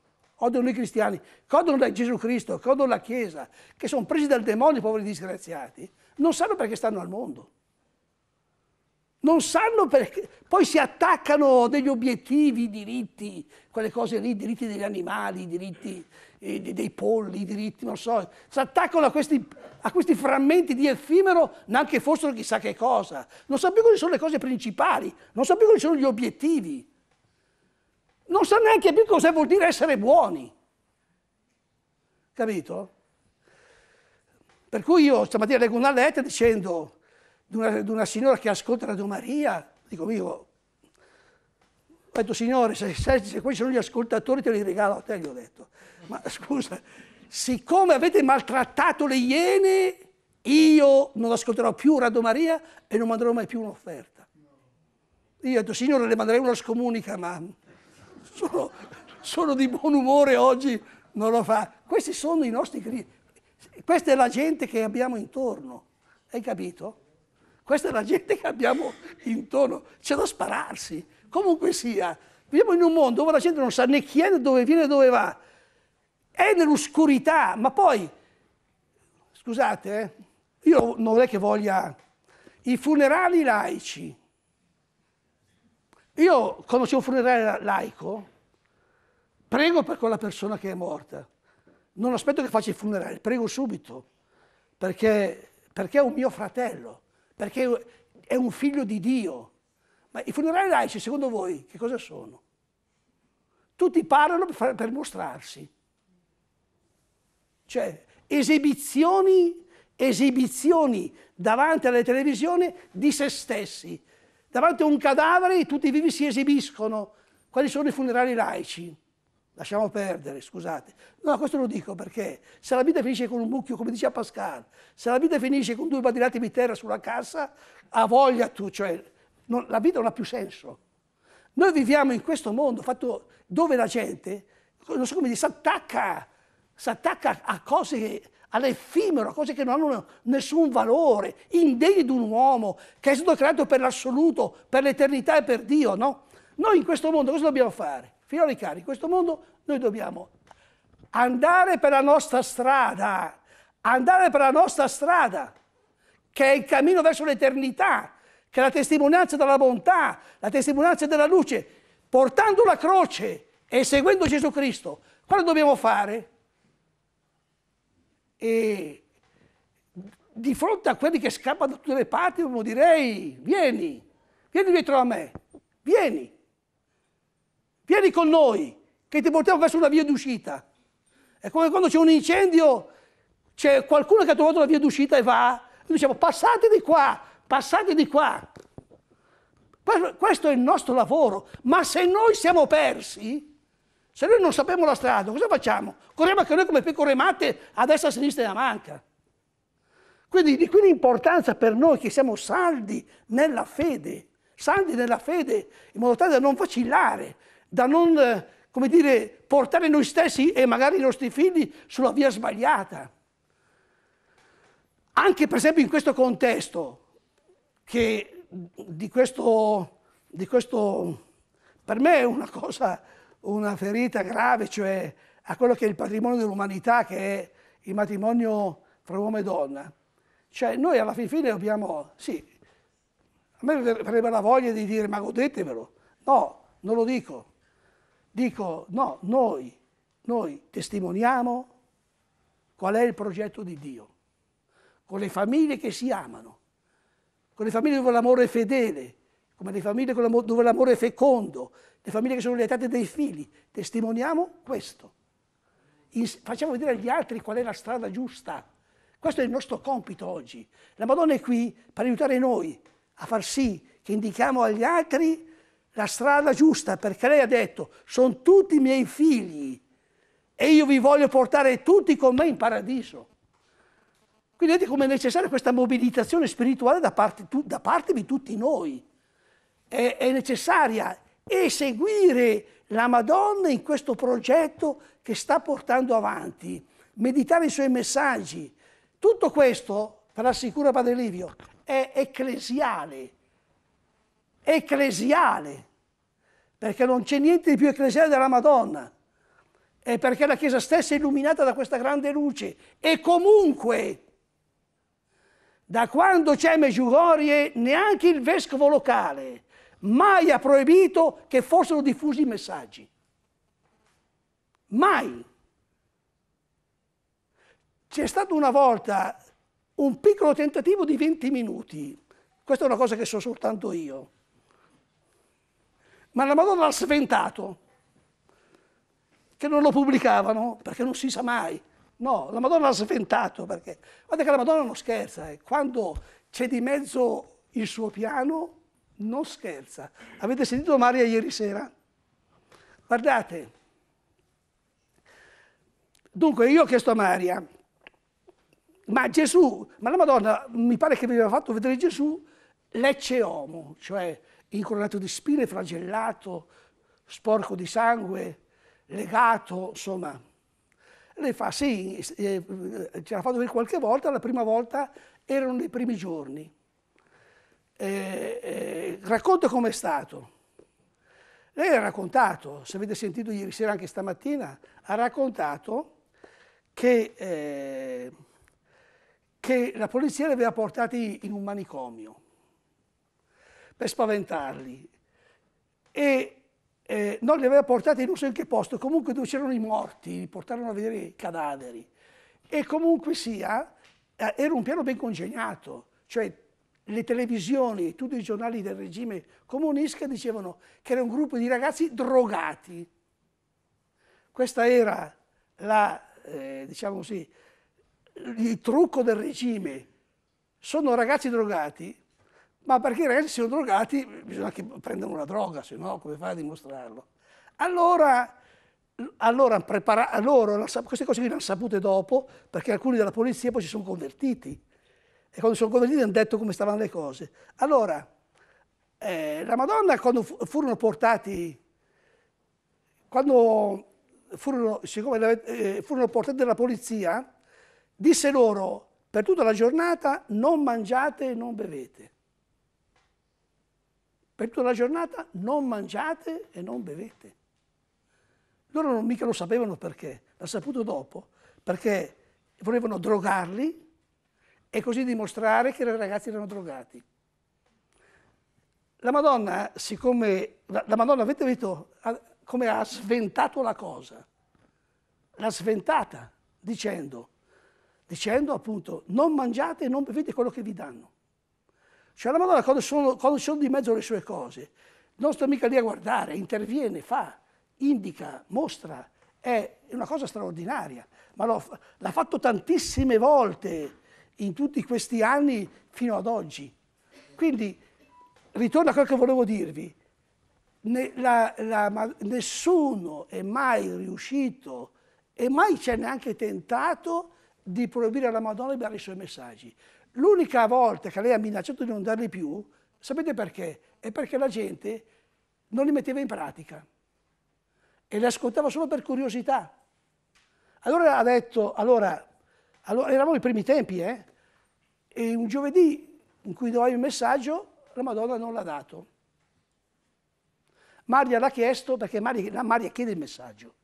A: odiano i cristiani, che odiano Gesù Cristo, che odiano la Chiesa, che sono presi dal demonio i poveri disgraziati, non sanno perché stanno al mondo. Non sanno perché. Poi si attaccano degli obiettivi, i diritti, quelle cose lì, i diritti degli animali, i diritti dei polli, i diritti, non so. Si attaccano a questi, a questi frammenti di effimero, neanche fossero chissà che cosa. Non sa più quali sono le cose principali, non sa più quali sono gli obiettivi non sa neanche più cosa vuol dire essere buoni. Capito? Per cui io stamattina leggo una lettera dicendo di una, di una signora che ascolta Radio Maria, dico io, ho detto signore, se, se, se questi sono gli ascoltatori te li regalo a te, gli ho detto. Ma scusa, siccome avete maltrattato le iene, io non ascolterò più Radio Maria e non manderò mai più un'offerta. Io ho detto, signore, le manderei una scomunica, ma sono, sono di buon umore oggi, non lo fa. Questi sono i nostri critici. Questa è la gente che abbiamo intorno, hai capito? Questa è la gente che abbiamo intorno, c'è da spararsi, comunque sia. Viviamo in un mondo dove la gente non sa né chi è, né dove viene, né dove va. È nell'oscurità, ma poi, scusate, eh, io non è che voglia... I funerali laici, io, quando c'è un funerale laico, prego per quella persona che è morta. Non aspetto che faccia il funerale, prego subito, perché, perché è un mio fratello, perché è un figlio di Dio. Ma i funerali laici, secondo voi, che cosa sono? Tutti parlano per, per mostrarsi. Cioè, esibizioni, esibizioni davanti alla televisione di se stessi, Davanti a un cadavere tutti i vivi si esibiscono. Quali sono i funerali laici? Lasciamo perdere, scusate. No, questo lo dico perché se la vita finisce con un mucchio, come diceva Pascal, se la vita finisce con due badilati di terra sulla cassa, ha voglia tu, cioè non, la vita non ha più senso. Noi viviamo in questo mondo fatto, dove la gente, non so come dire, si attacca, si attacca a cose che all'effimero, a cose che non hanno nessun valore, indegni di un uomo che è stato creato per l'assoluto, per l'eternità e per Dio, no? Noi in questo mondo cosa dobbiamo fare? Figlioli cari, in questo mondo noi dobbiamo andare per la nostra strada, andare per la nostra strada, che è il cammino verso l'eternità, che è la testimonianza della bontà, la testimonianza della luce, portando la croce e seguendo Gesù Cristo. Cosa dobbiamo fare? E di fronte a quelli che scappano da tutte le parti, uno direi, vieni, vieni dietro a me, vieni, vieni con noi, che ti portiamo verso una via d'uscita. È come quando c'è un incendio, c'è qualcuno che ha trovato la via d'uscita e va, noi diciamo passate di qua, passate di qua. Questo è il nostro lavoro, ma se noi siamo persi, se noi non sappiamo la strada, cosa facciamo? Corriamo anche noi come pecore matte a destra, a sinistra e a manca. Quindi di qui l'importanza per noi che siamo saldi nella fede, saldi nella fede, in modo tale da non vacillare, da non, eh, come dire, portare noi stessi e magari i nostri figli sulla via sbagliata. Anche per esempio in questo contesto, che di questo, di questo per me è una cosa una ferita grave, cioè a quello che è il patrimonio dell'umanità, che è il matrimonio fra uomo e donna. Cioè noi alla fin fine dobbiamo, sì, a me verrebbe la voglia di dire ma godetevelo. No, non lo dico. Dico no, noi, noi testimoniamo qual è il progetto di Dio, con le famiglie che si amano, con le famiglie dove l'amore è fedele, come le famiglie dove l'amore è fecondo, le famiglie che sono lietate dei figli. Testimoniamo questo. facciamo vedere agli altri qual è la strada giusta. Questo è il nostro compito oggi. La Madonna è qui per aiutare noi a far sì che indichiamo agli altri la strada giusta, perché lei ha detto, sono tutti i miei figli e io vi voglio portare tutti con me in paradiso. Quindi vedete come è necessaria questa mobilitazione spirituale da parte, da parte di tutti noi è, è necessaria e seguire la Madonna in questo progetto che sta portando avanti, meditare i suoi messaggi. Tutto questo, te l'assicuro Padre Livio, è ecclesiale, ecclesiale, perché non c'è niente di più ecclesiale della Madonna, è perché la Chiesa stessa è illuminata da questa grande luce e comunque da quando c'è Meggiugorie neanche il vescovo locale mai ha proibito che fossero diffusi i messaggi. Mai. C'è stato una volta un piccolo tentativo di 20 minuti. Questa è una cosa che so soltanto io. Ma la Madonna l'ha sventato, che non lo pubblicavano perché non si sa mai. No, la Madonna l'ha sventato perché... Guarda che la Madonna non scherza, eh. quando c'è di mezzo il suo piano, non scherza. Avete sentito Maria ieri sera? Guardate, dunque io ho chiesto a Maria, ma Gesù, ma la Madonna mi pare che mi aveva fatto vedere Gesù lecce homo, cioè incoronato di spine, flagellato, sporco di sangue, legato, insomma. Lei fa sì, eh, ce l'ha fatto vedere qualche volta, la prima volta erano nei primi giorni. Eh, eh, racconta com'è stato. Lei ha raccontato, se avete sentito ieri sera anche stamattina, ha raccontato che, eh, che la polizia li aveva portati in un manicomio per spaventarli e eh, non li aveva portati non so in che posto, comunque dove c'erano i morti, li portarono a vedere i cadaveri e comunque sia eh, era un piano ben congegnato, cioè le televisioni e tutti i giornali del regime comunista dicevano che era un gruppo di ragazzi drogati. Questa era la, eh, diciamo così, il trucco del regime. Sono ragazzi drogati, ma perché i ragazzi sono drogati bisogna che prendano una droga, se no come fai a dimostrarlo? Allora, allora, prepara- loro, queste cose qui le hanno sapute dopo, perché alcuni della polizia poi si sono convertiti e quando sono convertiti hanno detto come stavano le cose. Allora, eh, la Madonna quando fu, furono portati, quando furono, siccome eh, furono portati dalla polizia, disse loro per tutta la giornata non mangiate e non bevete. Per tutta la giornata non mangiate e non bevete. Loro non mica lo sapevano perché, l'ha saputo dopo, perché volevano drogarli e così dimostrare che i ragazzi erano drogati. La Madonna, siccome la, la Madonna, avete visto come ha sventato la cosa? L'ha sventata dicendo, dicendo appunto, non mangiate e non bevete quello che vi danno. Cioè la Madonna quando sono, quando sono di mezzo le sue cose, non sta mica lì a guardare, interviene, fa, indica, mostra, è una cosa straordinaria, ma l'ha fatto tantissime volte in tutti questi anni fino ad oggi. Quindi ritorno a quello che volevo dirvi, ne, la, la, nessuno è mai riuscito e mai c'è neanche tentato di proibire alla Madonna di dare i suoi messaggi. L'unica volta che lei ha minacciato di non darli più, sapete perché? È perché la gente non li metteva in pratica e li ascoltava solo per curiosità. Allora ha detto, allora, allora eravamo i primi tempi, eh? E un giovedì in cui dovai il messaggio, la Madonna non l'ha dato. Maria l'ha chiesto perché Maria, Maria chiede il messaggio.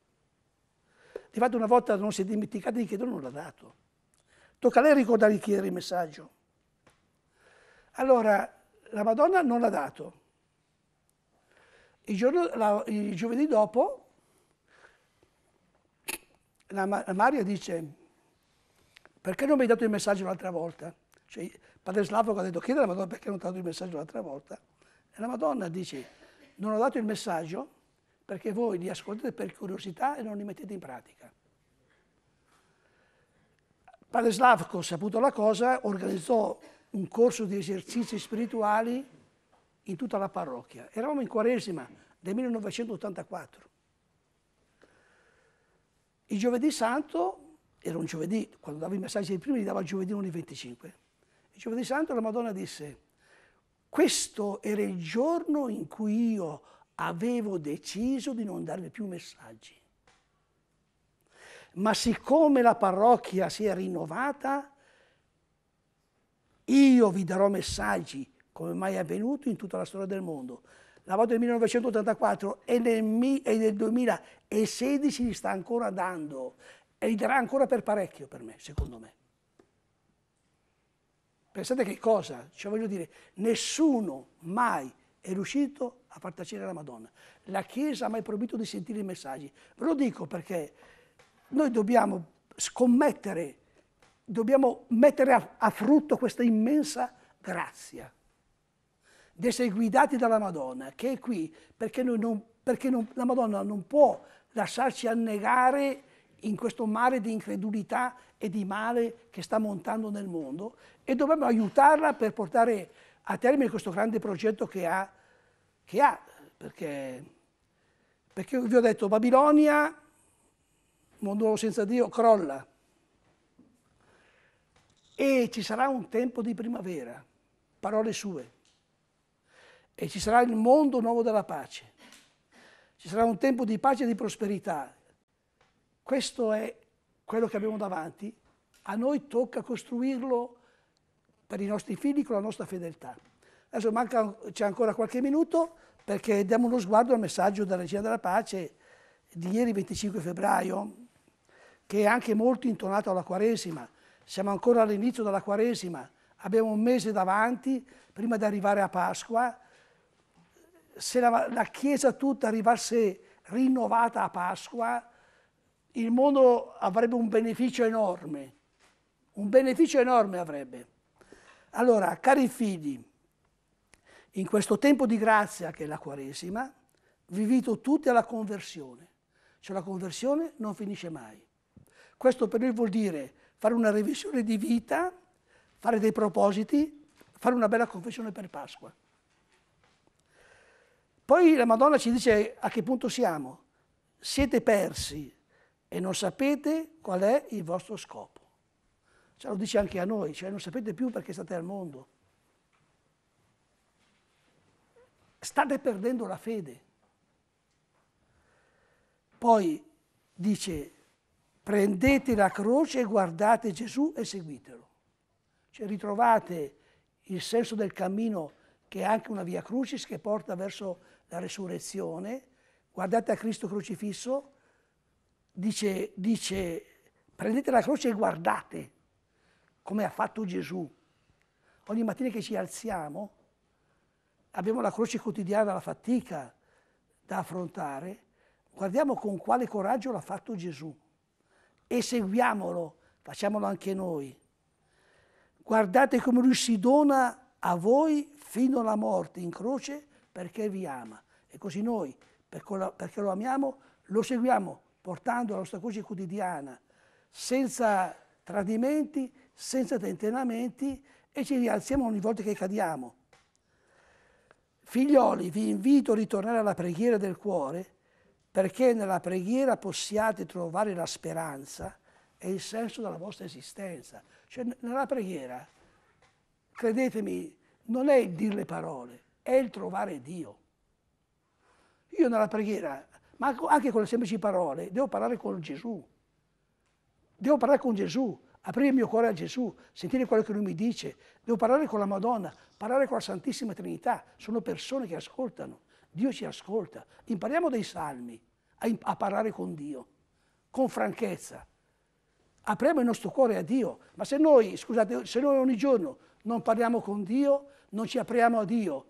A: Di fatto una volta non si è dimenticata di chiedere, non l'ha dato. Tocca a lei ricordare di chiedere il messaggio. Allora, la Madonna non l'ha dato. Il, giorno, la, il giovedì dopo, la, la Maria dice, perché non mi hai dato il messaggio l'altra volta? Cioè, padre Slavo ha detto chiedere alla Madonna perché non ti ha dato il messaggio l'altra volta. E la Madonna dice, non ho dato il messaggio perché voi li ascoltate per curiosità e non li mettete in pratica. Padre Slavko, saputo la cosa, organizzò un corso di esercizi spirituali in tutta la parrocchia. Eravamo in Quaresima del 1984. Il giovedì santo, era un giovedì, quando dava i messaggi di prima, li dava il giovedì 1.25. Il giovedì santo la Madonna disse, questo era il giorno in cui io avevo deciso di non darvi più messaggi. Ma siccome la parrocchia si è rinnovata, io vi darò messaggi come mai è avvenuto in tutta la storia del mondo. La volta del 1984 e nel, e nel 2016 li sta ancora dando e li darà ancora per parecchio per me, secondo me. Pensate che cosa? Cioè voglio dire, nessuno mai è riuscito a far tacere la Madonna. La Chiesa ha mai proibito di sentire i messaggi. Ve lo dico perché noi dobbiamo scommettere, dobbiamo mettere a, a frutto questa immensa grazia di essere guidati dalla Madonna, che è qui, perché, non, perché non, la Madonna non può lasciarci annegare in questo mare di incredulità e di male che sta montando nel mondo e dobbiamo aiutarla per portare a termine questo grande progetto che ha, che ha perché, perché vi ho detto Babilonia, mondo senza Dio, crolla e ci sarà un tempo di primavera, parole sue, e ci sarà il mondo nuovo della pace, ci sarà un tempo di pace e di prosperità, questo è quello che abbiamo davanti, a noi tocca costruirlo per i nostri figli con la nostra fedeltà. Adesso c'è ancora qualche minuto perché diamo uno sguardo al messaggio della Regina della Pace di ieri 25 febbraio, che è anche molto intonato alla Quaresima. Siamo ancora all'inizio della Quaresima, abbiamo un mese davanti prima di arrivare a Pasqua. Se la, la Chiesa tutta arrivasse rinnovata a Pasqua, il mondo avrebbe un beneficio enorme, un beneficio enorme avrebbe. Allora, cari figli, in questo tempo di grazia che è la Quaresima, vi invito tutti alla conversione, cioè la conversione non finisce mai. Questo per noi vuol dire fare una revisione di vita, fare dei propositi, fare una bella confessione per Pasqua. Poi la Madonna ci dice a che punto siamo. Siete persi, e non sapete qual è il vostro scopo. Ce cioè, lo dice anche a noi, cioè non sapete più perché state al mondo. State perdendo la fede. Poi dice, prendete la croce e guardate Gesù e seguitelo. Cioè ritrovate il senso del cammino che è anche una via crucis che porta verso la resurrezione. Guardate a Cristo crocifisso dice, dice prendete la croce e guardate come ha fatto Gesù. Ogni mattina che ci alziamo abbiamo la croce quotidiana, la fatica da affrontare, guardiamo con quale coraggio l'ha fatto Gesù e seguiamolo, facciamolo anche noi. Guardate come lui si dona a voi fino alla morte in croce perché vi ama. E così noi, perché lo amiamo, lo seguiamo, portando la nostra croce quotidiana, senza tradimenti, senza tentenamenti e ci rialziamo ogni volta che cadiamo. Figlioli, vi invito a ritornare alla preghiera del cuore perché nella preghiera possiate trovare la speranza e il senso della vostra esistenza. Cioè nella preghiera, credetemi, non è il dire le parole, è il trovare Dio. Io nella preghiera ma anche con le semplici parole, devo parlare con Gesù. Devo parlare con Gesù, aprire il mio cuore a Gesù, sentire quello che lui mi dice. Devo parlare con la Madonna, parlare con la Santissima Trinità. Sono persone che ascoltano. Dio ci ascolta. Impariamo dei salmi a, a parlare con Dio, con franchezza. Apriamo il nostro cuore a Dio. Ma se noi, scusate, se noi ogni giorno non parliamo con Dio, non ci apriamo a Dio,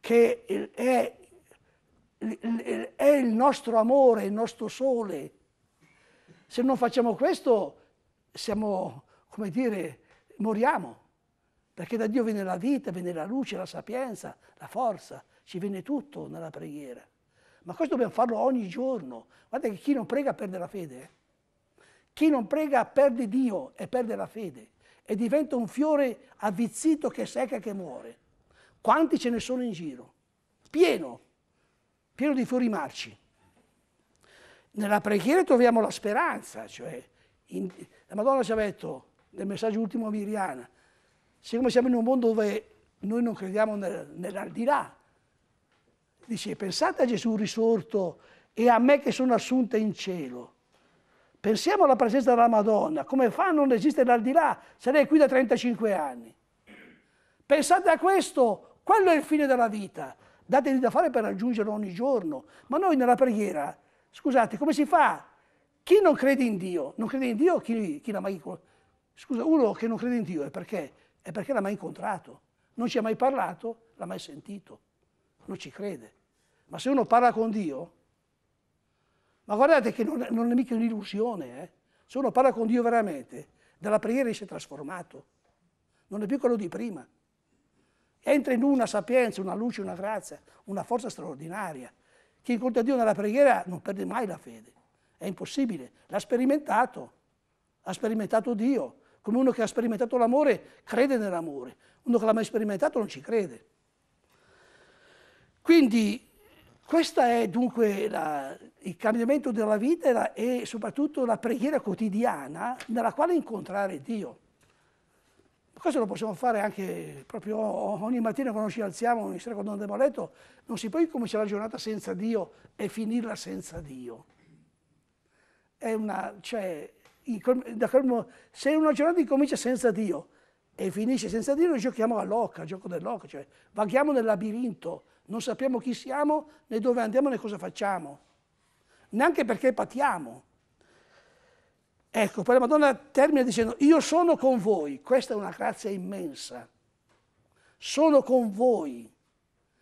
A: che è è il nostro amore, il nostro sole. Se non facciamo questo, siamo, come dire, moriamo, perché da Dio viene la vita, viene la luce, la sapienza, la forza, ci viene tutto nella preghiera. Ma questo dobbiamo farlo ogni giorno. Guardate che chi non prega perde la fede. Eh. Chi non prega perde Dio e perde la fede e diventa un fiore avvizzito che secca e che muore. Quanti ce ne sono in giro? Pieno pieno di fiori marci. Nella preghiera troviamo la speranza, cioè in, la Madonna ci ha detto nel messaggio ultimo a Miriana, siccome siamo in un mondo dove noi non crediamo nel, nell'aldilà, dice pensate a Gesù risorto e a me che sono assunta in cielo. Pensiamo alla presenza della Madonna, come fa a non esistere l'aldilà? Sarei qui da 35 anni. Pensate a questo, quello è il fine della vita dateli da fare per raggiungerlo ogni giorno. Ma noi nella preghiera, scusate, come si fa? Chi non crede in Dio? Non crede in Dio chi, chi l'ha mai incontrato? Scusa, uno che non crede in Dio è perché? È perché l'ha mai incontrato. Non ci ha mai parlato, l'ha mai sentito. Non ci crede. Ma se uno parla con Dio, ma guardate che non, non è mica un'illusione, eh? se uno parla con Dio veramente, dalla preghiera si è trasformato, non è più quello di prima entra in una sapienza, una luce, una grazia, una forza straordinaria. Chi incontra Dio nella preghiera non perde mai la fede, è impossibile, l'ha sperimentato, ha sperimentato Dio, come uno che ha sperimentato l'amore crede nell'amore, uno che l'ha mai sperimentato non ci crede. Quindi questo è dunque la, il cambiamento della vita e, la, e soprattutto la preghiera quotidiana nella quale incontrare Dio questo lo possiamo fare anche proprio ogni mattina quando ci alziamo, ogni sera quando andiamo a letto, non si può cominciare la giornata senza Dio e finirla senza Dio. È una, cioè, se una giornata incomincia senza Dio e finisce senza Dio, noi giochiamo all'occa, gioco dell'occa, cioè vaghiamo nel labirinto, non sappiamo chi siamo, né dove andiamo, né cosa facciamo, neanche perché patiamo Ecco, poi la Madonna termina dicendo, io sono con voi, questa è una grazia immensa, sono con voi.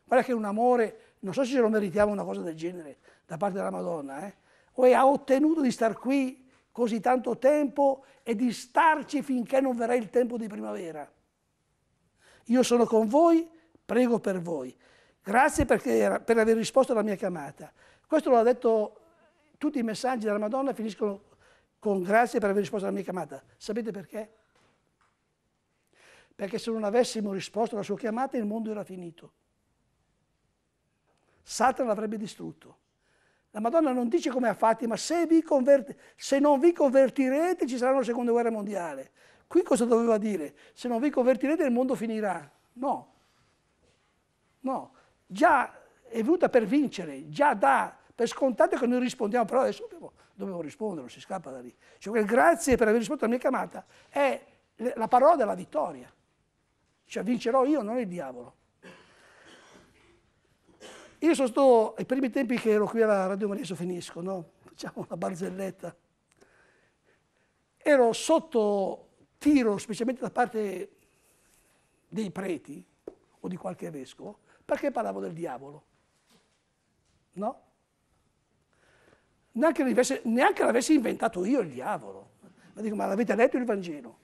A: Guarda che un amore, non so se ce lo meritiamo una cosa del genere da parte della Madonna, eh? o è, ha ottenuto di star qui così tanto tempo e di starci finché non verrà il tempo di primavera. Io sono con voi, prego per voi. Grazie perché, per aver risposto alla mia chiamata. Questo l'ha detto tutti i messaggi della Madonna, finiscono con grazie per aver risposto alla mia chiamata. Sapete perché? Perché se non avessimo risposto alla sua chiamata il mondo era finito. Satana l'avrebbe distrutto. La Madonna non dice come a Fatima, se, converti, se non vi convertirete ci sarà una seconda guerra mondiale. Qui cosa doveva dire? Se non vi convertirete il mondo finirà. No, no. Già è venuta per vincere, già dà per scontato che noi rispondiamo, però adesso abbiamo dovevo rispondere, non si scappa da lì. Cioè, grazie per aver risposto alla mia chiamata è la parola della vittoria. Cioè vincerò io, non il diavolo. Io sono stato, ai primi tempi che ero qui alla Radio Maria, adesso finisco, no? Facciamo una barzelletta. Ero sotto tiro, specialmente da parte dei preti o di qualche vescovo, perché parlavo del diavolo. No? neanche, neanche l'avessi inventato io il diavolo. Ma dico, ma l'avete letto il Vangelo?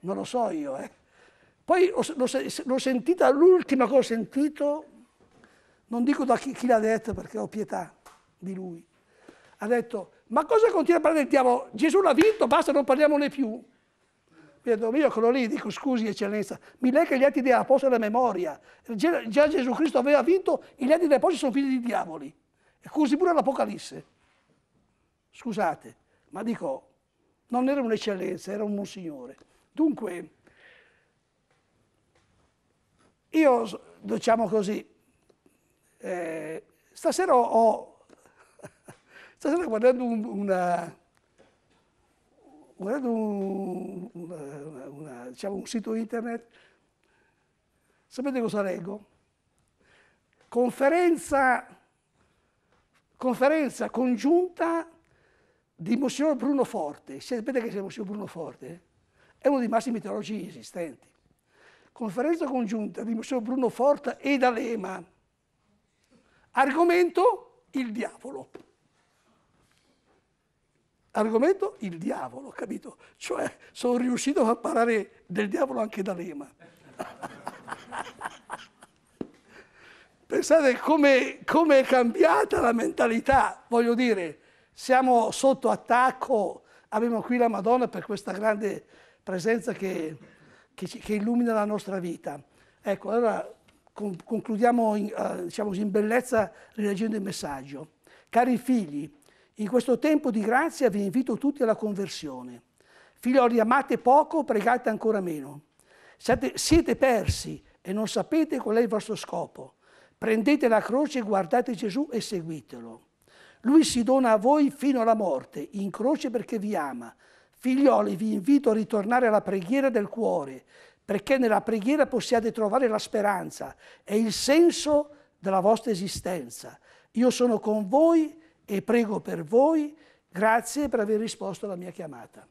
A: Non lo so io, eh. Poi l'ho sentita, l'ultima che ho sentito, non dico da chi, chi l'ha detto perché ho pietà di lui, ha detto, ma cosa continua a parlare del diavolo? Gesù l'ha vinto, basta, non parliamone più. Vedo io quello lì, dico scusi eccellenza, mi lega gli atti dei apostoli alla memoria. Già Gesù Cristo aveva vinto, gli atti dei apostoli sono figli di diavoli. E così pure l'Apocalisse. Scusate, ma dico, non era un'eccellenza, era un monsignore. Dunque, io, diciamo così, eh, stasera ho, stasera guardando un, una, guardando un, una, una, diciamo un sito internet, sapete cosa leggo? Conferenza, conferenza congiunta di Monsignor Bruno Forte, sapete che è Monsignor Bruno Forte? È uno dei massimi teologi esistenti. Conferenza congiunta di Monsignor Bruno Forte e D'Alema. Argomento il diavolo. Argomento il diavolo, capito? Cioè sono riuscito a parlare del diavolo anche da Lema. Pensate come è cambiata la mentalità, voglio dire, siamo sotto attacco, abbiamo qui la Madonna per questa grande presenza che, che, che illumina la nostra vita. Ecco, allora con, concludiamo in, uh, diciamo in bellezza rileggendo il messaggio. Cari figli, in questo tempo di grazia vi invito tutti alla conversione. Figlioli, amate poco, pregate ancora meno. Siete, siete persi e non sapete qual è il vostro scopo. Prendete la croce, guardate Gesù e seguitelo. Lui si dona a voi fino alla morte, in croce perché vi ama. Figlioli, vi invito a ritornare alla preghiera del cuore, perché nella preghiera possiate trovare la speranza e il senso della vostra esistenza. Io sono con voi e prego per voi. Grazie per aver risposto alla mia chiamata.